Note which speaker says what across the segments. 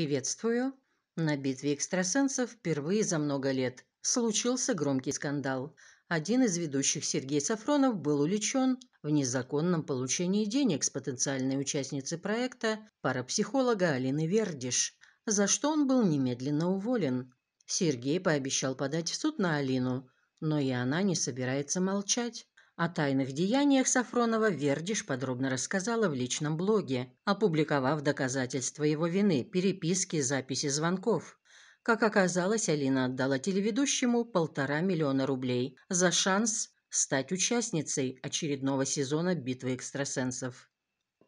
Speaker 1: «Приветствую!» На битве экстрасенсов впервые за много лет случился громкий скандал. Один из ведущих Сергей Сафронов был уличен в незаконном получении денег с потенциальной участницы проекта парапсихолога Алины Вердиш, за что он был немедленно уволен. Сергей пообещал подать в суд на Алину, но и она не собирается молчать. О тайных деяниях Сафронова Вердиш подробно рассказала в личном блоге, опубликовав доказательства его вины, переписки, записи звонков. Как оказалось, Алина отдала телеведущему полтора миллиона рублей за шанс стать участницей очередного сезона «Битвы экстрасенсов».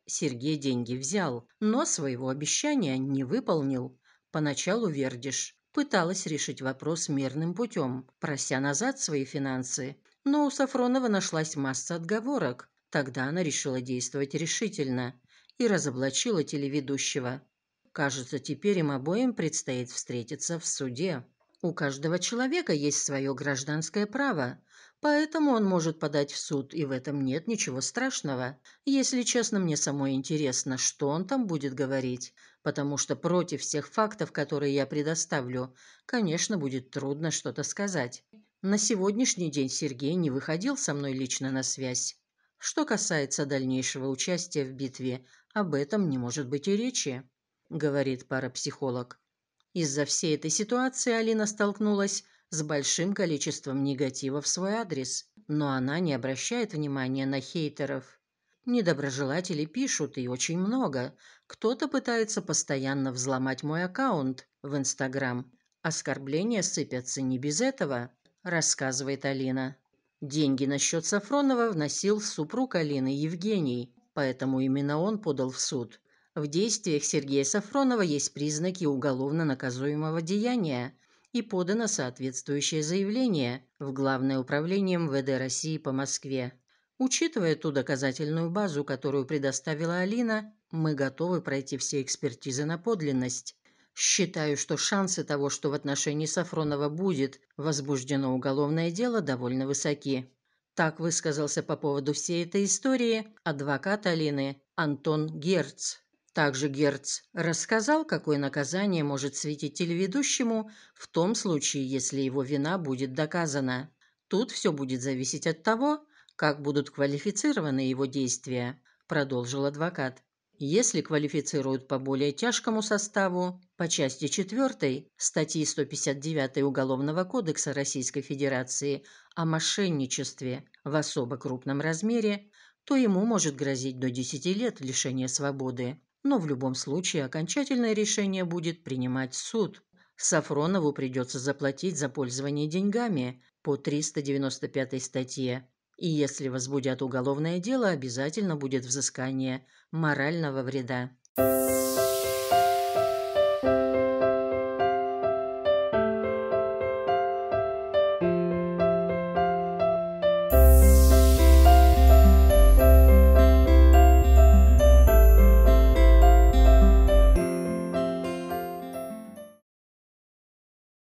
Speaker 1: Сергей деньги взял, но своего обещания не выполнил. Поначалу Вердиш пыталась решить вопрос мирным путем, прося назад свои финансы, но у Сафронова нашлась масса отговорок. Тогда она решила действовать решительно и разоблачила телеведущего. Кажется, теперь им обоим предстоит встретиться в суде. У каждого человека есть свое гражданское право, поэтому он может подать в суд, и в этом нет ничего страшного. Если честно, мне самой интересно, что он там будет говорить, потому что против всех фактов, которые я предоставлю, конечно, будет трудно что-то сказать. На сегодняшний день Сергей не выходил со мной лично на связь. Что касается дальнейшего участия в битве, об этом не может быть и речи, говорит парапсихолог. Из-за всей этой ситуации Алина столкнулась с большим количеством негатива в свой адрес, но она не обращает внимания на хейтеров. Недоброжелатели пишут, и очень много. Кто-то пытается постоянно взломать мой аккаунт в Инстаграм. Оскорбления сыпятся не без этого рассказывает Алина. Деньги на счет Сафронова вносил супруг Алины Евгений, поэтому именно он подал в суд. В действиях Сергея Сафронова есть признаки уголовно наказуемого деяния и подано соответствующее заявление в Главное управление МВД России по Москве. Учитывая ту доказательную базу, которую предоставила Алина, мы готовы пройти все экспертизы на подлинность. Считаю, что шансы того, что в отношении Сафронова будет возбуждено уголовное дело, довольно высоки. Так высказался по поводу всей этой истории адвокат Алины Антон Герц. Также Герц рассказал, какое наказание может светить телеведущему в том случае, если его вина будет доказана. Тут все будет зависеть от того, как будут квалифицированы его действия, продолжил адвокат. Если квалифицируют по более тяжкому составу, по части 4 статьи 159 Уголовного кодекса Российской Федерации о мошенничестве в особо крупном размере, то ему может грозить до 10 лет лишения свободы. Но в любом случае окончательное решение будет принимать суд. Сафронову придется заплатить за пользование деньгами по 395 статье и если возбудят уголовное дело, обязательно будет взыскание морального вреда.